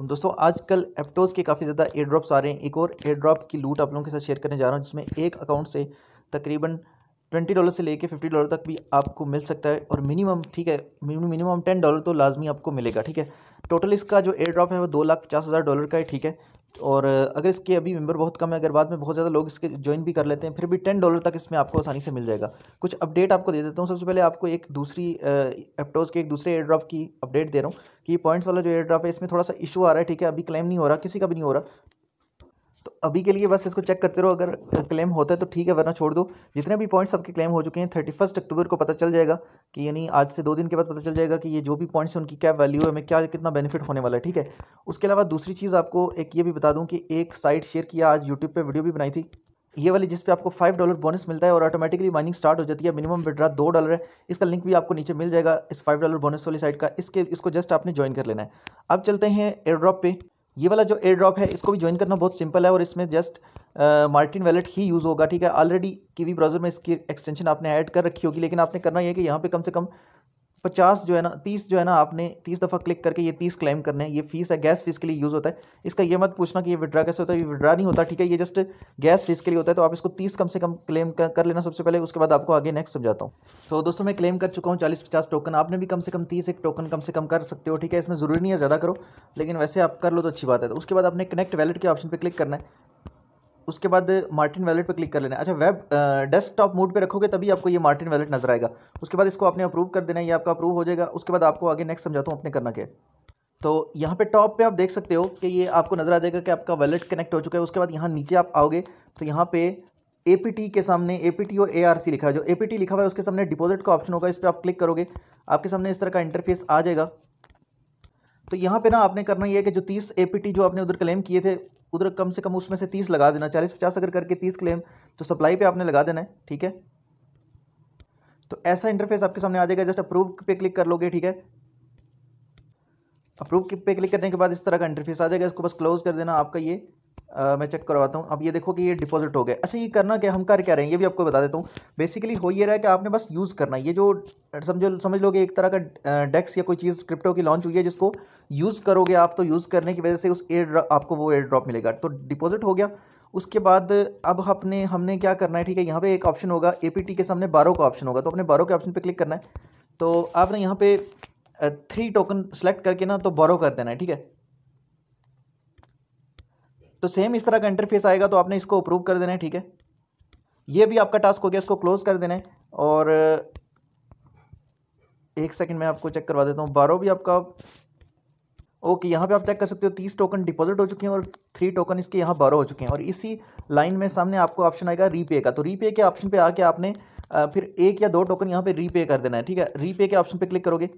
तो दोस्तों आजकल एप्टोज़ के काफ़ी ज़्यादा एयर ड्रॉप्स आ रहे हैं एक और एयर ड्रॉप की लूट आप लोगों के साथ शेयर करने जा रहा हूँ जिसमें एक अकाउंट से तकरीबन ट्वेंटी डॉलर से लेके फिफ्टी डॉलर तक भी आपको मिल सकता है और मिनिमम ठीक है मिनिमम टेन डॉलर तो लाजमी आपको मिलेगा ठीक है टोटल इसका जो एयर ड्रॉप है वो दो लाख पचास हज़ार डॉलर का है ठीक है और अगर इसके अभी मेंबर बहुत कम है अगर बाद में बहुत ज़्यादा लोग इसके ज्वाइन भी कर लेते हैं फिर भी टेन डॉलर तक इसमें आपको आसानी से मिल जाएगा कुछ अपडेट आपको दे देता हूँ सबसे पहले आपको एक दूसरी एप्टोज के एक दूसरे एयर ड्राफ्ट की अपडेट दे रहा हूँ कि पॉइंट्स वाला जो एयर ड्राफ्ट है इसमें थोड़ा सा इशू आ रहा है ठीक है अभी क्लेम नहीं हो रहा किसी का भी नहीं हो रहा अभी के लिए बस इसको चेक करते रहो अगर क्लेम होता है तो ठीक है वरना छोड़ दो जितने भी पॉइंट्स आपके क्लेम हो चुके हैं थर्टी फर्स्ट अक्टूबर को पता चल जाएगा कि यानी आज से दो दिन के बाद पता चल जाएगा कि ये जो भी पॉइंट्स हैं उनकी क्या वैल्यू है हमें क्या कितना बेनिफिट होने वाला है ठीक है उसके अलावा दूसरी चीज़ आपको एक ये भी बता दूँ कि एक साइट शेयर किया आज यूट्यूब पर वीडियो भी बनाई थी ये वाली जिस पे आपको फाइव डॉलर बोनस मिलता है और ऑटोमेटिकली माइनिंग स्टार्ट हो जाती है मिनिमम विड्रा दो डॉलर है इसका लिंक भी आपको नीचे मिल जाएगा इस फाइव डॉलर बोनस वाली साइट का इसके इसको जस्ट आपने ज्वाइन कर लेना है अब चलते हैं एयर ड्रॉप पे ये वाला जो एयर ड्रॉप है इसको भी ज्वाइन करना बहुत सिंपल है और इसमें जस्ट मार्टिन वैलेट ही यूज़ होगा ठीक है ऑलरेडी वी ब्राउज़र में इसकी एक्सटेंशन आपने ऐड कर रखी होगी लेकिन आपने करना यह कि यहाँ पे कम से कम पचास जो है ना तीस जो है ना आपने तीस दफ़ा क्लिक करके ये तीस क्लेम करने हैं ये फीस है गैस फीस के लिए यूज़ होता है इसका ये मत पूछना कि ये विड्रा कैसे होता है ये विड्रा नहीं होता ठीक है ये जस्ट गैस फीस के लिए होता है तो आप इसको तीस कम से कम क्लेम कर लेना सबसे पहले उसके बाद आपको आगे नेक्स्ट समझाता हूँ तो दोस्तों मैं क्लेम कर चुका हूँ चालीस पचास टोकन आपने भी कम से कम तीस एक टोकन कम से कम कर सकते हो ठीक है इसमें ज़रूरी नहीं है ज़्यादा करो लेकिन वैसे आप कर लो तो अच्छी बात है तो उसके बाद आपने कनेक्ट वैलेट के ऑप्शन पर क्लिक करना है उसके बाद मार्टिन वैलेट पर क्लिक कर लेना अच्छा वेब डेस्कटॉप मोड पे रखोगे तभी आपको ये मार्टिन वैलेट नजर आएगा उसके बाद इसको आपने अप्रूव कर देना है ये आपका अप्रूव हो जाएगा उसके बाद आपको आगे नेक्स्ट समझाता हूँ अपने करना के तो यहाँ पे टॉप पे आप देख सकते हो कि ये आपको नज़र आ जाएगा कि आपका वैलेट कनेक्ट हो चुका है उसके बाद यहाँ नीचे आप आओगे तो यहाँ पे ए के सामने ए और ए लिखा है जो ए लिखा हुआ है उसके सामने डिपॉजिट का ऑप्शन होगा इस पर आप क्लिक करोगे आपके सामने इस तरह का इंटरफेस आ जाएगा तो यहाँ पे ना आपने करना ये है कि जो तीस एपीटी जो आपने उधर क्लेम किए थे उधर कम से कम उसमें से तीस लगा देना चालीस पचास अगर करके तीस क्लेम तो सप्लाई पे आपने लगा देना है ठीक है तो ऐसा इंटरफेस आपके सामने आ जाएगा जस्ट अप्रूव पे क्लिक कर लोगे ठीक है अप्रूव पे क्लिक करने के बाद इस तरह का इंटरफेस आ जाएगा इसको बस क्लोज़ कर देना आपका ये आ, मैं चेक करवाता हूँ अब ये देखो कि ये डिपॉजिट हो गया अच्छा ये करना क्या हम कर क्या रहे हैं ये भी आपको बता देता हूँ बेसिकली हो ये रहा है कि आपने बस यूज़ करना है ये जो समझो समझ लो कि एक तरह का डेक्स या कोई चीज़ क्रिप्टो की लॉन्च हुई है जिसको यूज़ करोगे आप तो यूज़ करने की वजह से उस एयर आपको वो एयर ड्रॉप मिलेगा तो डिपॉजिट हो गया उसके बाद अब अपने हमने क्या करना है ठीक है यहाँ पे एक ऑप्शन होगा ए के सामने बारह का ऑप्शन होगा तो अपने बारह के ऑप्शन पर क्लिक करना है तो आपने यहाँ पे थ्री टोकन सेलेक्ट करके ना तो बारो कर देना है ठीक है तो सेम इस तरह का इंटरफेस आएगा तो आपने इसको अप्रूव कर देना है ठीक है ये भी आपका टास्क हो गया इसको क्लोज़ कर देना है और एक सेकंड में आपको चेक करवा देता हूँ बारह भी आपका ओके यहाँ पे आप चेक कर सकते हो तीस टोकन डिपॉजिट हो चुके हैं और थ्री टोकन इसके यहाँ बारह हो चुके हैं और इसी लाइन में सामने आपको ऑप्शन आएगा रीपे का तो रीपे के ऑप्शन पे आके आपने फिर एक या दो टोकन यहाँ पे रीपे कर देना है ठीक है रीपे के ऑप्शन पे क्लिक करोगे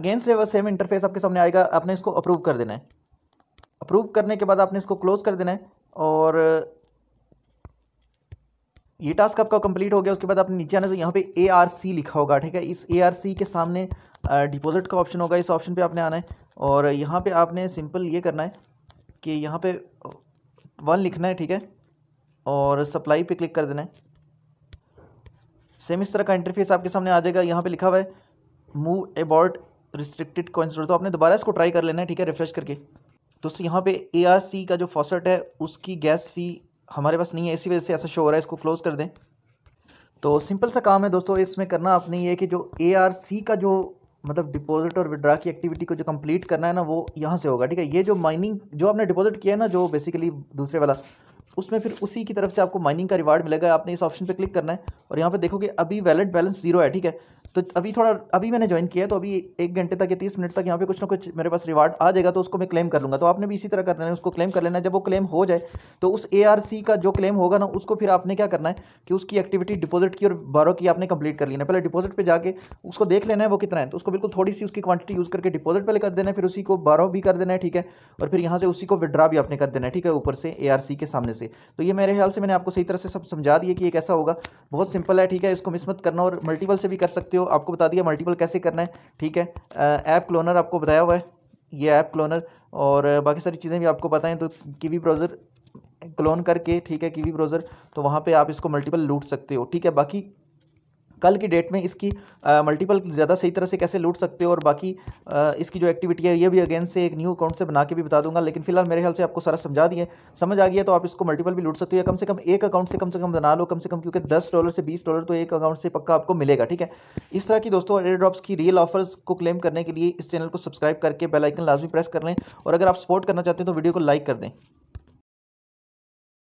अगेन से वह सेम इंटरफेस आपके सामने आएगा आपने इसको अप्रूव कर देना है अप्रूव करने के बाद आपने इसको क्लोज़ कर देना है और ये टास्क आपका कंप्लीट हो गया उसके बाद आपने नीचे आना तो यहाँ पे ए आर सी लिखा होगा ठीक है इस ए आर सी के सामने डिपॉजिट का ऑप्शन होगा इस ऑप्शन पे आपने आना है और यहाँ पे आपने सिंपल ये करना है कि यहाँ पे वन लिखना है ठीक है और सप्लाई पे क्लिक कर देना है सेम इस तरह का इंटरफेस आपके सामने आ जाएगा यहाँ पर लिखा हुआ है मूव अबाउट रिस्ट्रिक्टेड कॉइन्स तो आपने दोबारा इसको ट्राई कर लेना है ठीक है रिफ्रेश करके तो यहाँ पे ए आर सी का जो फॉसट है उसकी गैस फी हमारे पास नहीं है इसी वजह से ऐसा शो हो रहा है इसको क्लोज़ कर दें तो सिंपल सा काम है दोस्तों इसमें करना आपने ये कि जो ए आर सी का जो मतलब डिपॉजिट और विड्रा की एक्टिविटी को जो कंप्लीट करना है ना वो यहाँ से होगा ठीक है ये जो माइनिंग जो आपने डिपॉजिट किया है ना जो बेसिकली दूसरे वाला उसमें फिर उसी की तरफ से आपको माइनिंग का रिवार्ड मिलेगा आपने इस ऑप्शन पे क्लिक करना है और यहाँ पे देखो कि अभी वैलेट बैलेंस जीरो है ठीक है तो अभी थोड़ा अभी मैंने ज्वाइन किया है तो अभी एक घंटे तक या तीस मिनट तक यहाँ पे कुछ ना कुछ मेरे पास रिवार्ड आ जाएगा तो उसको मैं क्लेम कर लूँगा तो आपने भी इसी तरह कर लेना है उसको क्लेम कर लेना है जब वो क्लेम हो जाए तो उस ए का जो क्लेम होगा ना उसको फिर आपने क्या करना है कि उसकी एक्टिविटी डिपोजिट की और बारह की आपने कंप्लीट कर लेना है पहले डिपोजिट पर जाकर उसको देख लेना है वो कितना है तो उसको बिल्कुल थोड़ी सी उसकी क्वांटिटी यूज़ करके डिपोजिट पहले कर देना है फिर उसी को बारह भी कर देना है ठीक है और फिर यहाँ से उसी को विड्रा भी आपने कर देना है ठीक है ऊपर से ए के सामने से तो ये मेरे ख्याल से मैंने आपको सही तरह से सब समझा दिया कि ये कैसा होगा बहुत सिंपल है ठीक है इसको मिसमत करना और मल्टीपल से भी कर सकते हो आपको बता दिया मल्टीपल कैसे करना है ठीक है ऐप क्लोनर आपको बताया हुआ है ये ऐप क्लोनर और बाकी सारी चीज़ें भी आपको पता है तो कीवी ब्राउज़र क्लोन करके ठीक है कीवी ब्राउज़र तो वहाँ पे आप इसको मल्टीपल लूट सकते हो ठीक है बाकी कल की डेट में इसकी मल्टीपल ज़्यादा सही तरह से कैसे लूट सकते हो और बाकी आ, इसकी जो एक्टिविटी है ये भी अगेन से एक न्यू अकाउंट से बना के भी बता दूंगा लेकिन फिलहाल मेरे ख्याल से आपको सारा समझा दिए समझ आ गया तो आप इसको मल्टीपल भी लूट सकते हो या कम से कम एक अकाउंट से कम से कम बना लो कम से कम क्योंकि दस डॉलर से बीस डॉलर तो एक अकाउंट से पक्का आपको मिलेगा ठीक है इस तरह की दोस्तों एयर ड्रॉप्स की रियल ऑफर्स को क्लेम करने के लिए इस चैनल को सब्सक्राइब करके बेलाइकन लाजमी प्रेस कर लें और अगर आप सपोर्ट करना चाहते हैं तो वीडियो को लाइक कर दें